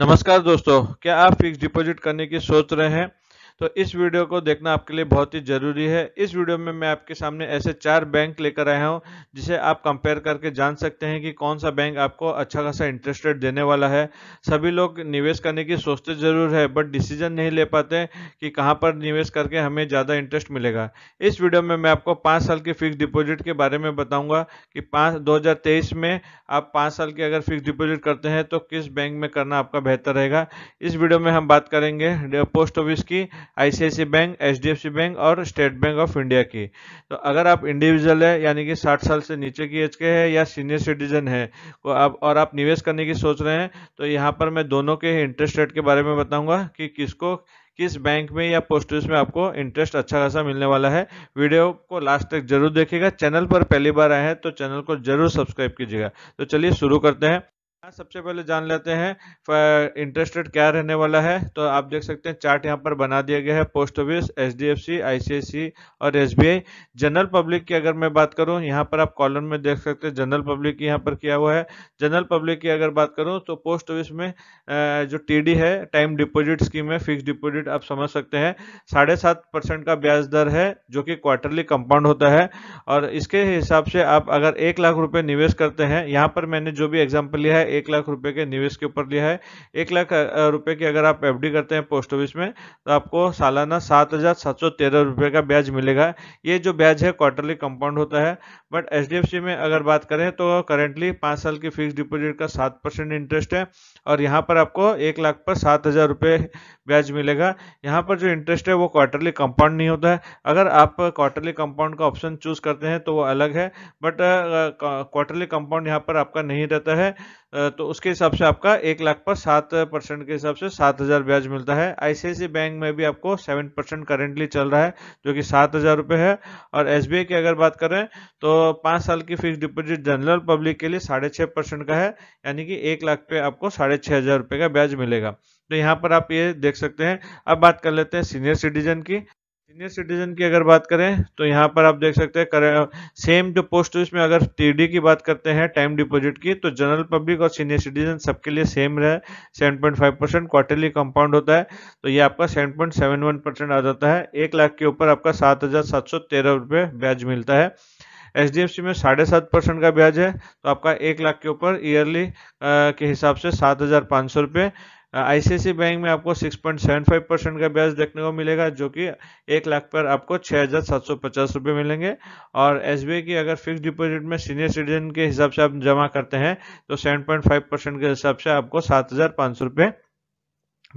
नमस्कार दोस्तों क्या आप फिक्स डिपॉजिट करने की सोच रहे हैं तो इस वीडियो को देखना आपके लिए बहुत ही ज़रूरी है इस वीडियो में मैं आपके सामने ऐसे चार बैंक लेकर आया हूँ जिसे आप कंपेयर करके जान सकते हैं कि कौन सा बैंक आपको अच्छा खासा इंटरेस्ट रेट देने वाला है सभी लोग निवेश करने की सोचते ज़रूर है बट डिसीजन नहीं ले पाते कि कहाँ पर निवेश करके हमें ज़्यादा इंटरेस्ट मिलेगा इस वीडियो में मैं आपको पाँच साल की फिक्स डिपोजिट के बारे में बताऊँगा कि पाँच दो में आप पाँच साल की अगर फिक्स डिपोजिट करते हैं तो किस बैंक में करना आपका बेहतर रहेगा इस वीडियो में हम बात करेंगे पोस्ट ऑफिस की आईसीआईसी बैंक एचडीएफसी बैंक और स्टेट बैंक ऑफ इंडिया की तो अगर आप इंडिविजुअल है यानी कि 60 साल से नीचे की एज के हैं या सीनियर सिटीजन है को आप और आप निवेश करने की सोच रहे हैं तो यहाँ पर मैं दोनों के इंटरेस्ट रेट के बारे में बताऊँगा कि किसको किस बैंक में या पोस्ट ऑफिस में आपको इंटरेस्ट अच्छा खासा मिलने वाला है वीडियो को लास्ट तक जरूर देखिएगा चैनल पर पहली बार आए हैं तो चैनल को जरूर सब्सक्राइब कीजिएगा तो चलिए शुरू करते हैं सबसे पहले जान लेते हैं इंटरेस्ट रेट क्या रहने वाला है तो आप देख सकते हैं चार्ट यहाँ पर बना दिया गया है post office H D F C ICIC और S B I general public की अगर मैं बात करूँ यहाँ पर आप कॉलम में देख सकते हैं जनरल पब्लिक की यहाँ पर किया हुआ है जनरल पब्लिक की अगर बात करूँ तो पोस्ट ऑफिस में जो टी डी है टाइम डिपोजिट स्कीम है फिक्स डिपोजिट आप समझ सकते हैं साढ़े सात परसेंट का ब्याज दर है जो कि क्वार्टरली कंपाउंड होता है और इसके हिसाब से आप अगर एक लाख रुपये निवेश करते हैं यहाँ पर मैंने जो भी एग्जाम्पल लिया है एक लाख रुपए के निवेश के ऊपर लिया है एक लाख रुपए की अगर आप एफडी करते हैं पोस्ट ऑफिस में तो आपको सालाना सात हजार सात सौ तेरह रुपए का ब्याज मिलेगा ये जो ब्याज है क्वार्टरली कंपाउंड होता है बट एच में अगर बात करें तो करेंटली पांच साल की फिक्स डिपोजिट का सात परसेंट इंटरेस्ट है और यहाँ पर आपको एक लाख पर सात हजार रुपए ब्याज मिलेगा यहाँ पर जो इंटरेस्ट है वो क्वार्टरली कंपाउंड नहीं होता है अगर आप क्वार्टरली कंपाउंड का ऑप्शन चूज करते हैं तो वो अलग है बट क्वार्टरली कंपाउंड यहाँ पर आपका नहीं रहता है तो उसके हिसाब से आपका एक लाख पर सात परसेंट के हिसाब से सात हज़ार ब्याज मिलता है आईसीआईसी बैंक में भी आपको सेवन परसेंट करेंटली चल रहा है जो कि सात हज़ार रुपये है और एस की अगर बात करें तो पाँच साल की फिक्स डिपोजिट जनरल पब्लिक के लिए साढ़े छः परसेंट का है यानी कि एक लाख पे आपको साढ़े छः हज़ार रुपये का ब्याज मिलेगा तो यहाँ पर आप ये देख सकते हैं अब बात कर लेते हैं सीनियर सिटीजन की सीनियर सिटीजन की अगर बात करें तो यहाँ पर आप देख सकते हैं सेम जो पोस्ट ऑफिस में अगर टीडी की बात करते हैं टाइम डिपॉजिट की तो जनरल पब्लिक और सीनियर सिटीजन सबके लिए सेम रहे 7.5 परसेंट क्वार्टरली कंपाउंड होता है तो ये आपका 7.71 परसेंट आ जाता है एक लाख के ऊपर आपका सात हजार ब्याज मिलता है एच में साढ़े सात परसेंट का ब्याज है तो आपका एक लाख के ऊपर ईयरली के हिसाब से सात हजार पाँच सौ रुपये आईसीआईसी बैंक में आपको 6.75 परसेंट का ब्याज देखने को मिलेगा जो कि एक लाख पर आपको छः हज़ार सात सौ पचास रुपये मिलेंगे और एस की अगर फिक्स डिपॉजिट में सीनियर सिटीजन के हिसाब से आप जमा करते हैं तो 7.5 परसेंट के हिसाब से आपको सात हज़ार पाँच सौ रुपये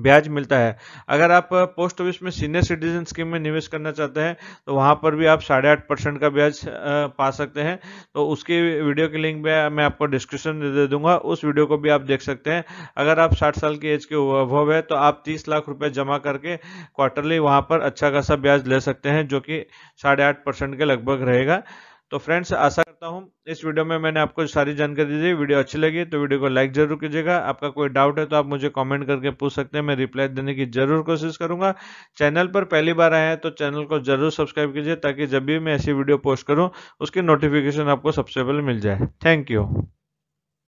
ब्याज मिलता है अगर आप पोस्ट ऑफिस में सीनियर सिटीजन स्कीम में निवेश करना चाहते हैं तो वहाँ पर भी आप साढ़े आठ परसेंट का ब्याज पा सकते हैं तो उसकी वीडियो की लिंक में मैं आपको डिस्क्रिप्शन दे दूंगा उस वीडियो को भी आप देख सकते हैं अगर आप साठ साल की एज के अभव है तो आप तीस लाख रुपये जमा करके क्वार्टरली वहाँ पर अच्छा खासा ब्याज ले सकते हैं जो कि साढ़े आठ परसेंट के लगभग रहेगा तो फ्रेंड्स आशा करता हूँ इस वीडियो में मैंने आपको सारी जानकारी दी वीडियो अच्छी लगी तो वीडियो को लाइक जरूर कीजिएगा आपका कोई डाउट है तो आप मुझे कमेंट करके पूछ सकते हैं मैं रिप्लाई देने की जरूर कोशिश करूंगा चैनल पर पहली बार आए हैं तो चैनल को जरूर सब्सक्राइब कीजिए ताकि जब भी मैं ऐसी वीडियो पोस्ट करूँ उसकी नोटिफिकेशन आपको सबसे पहले मिल जाए थैंक यू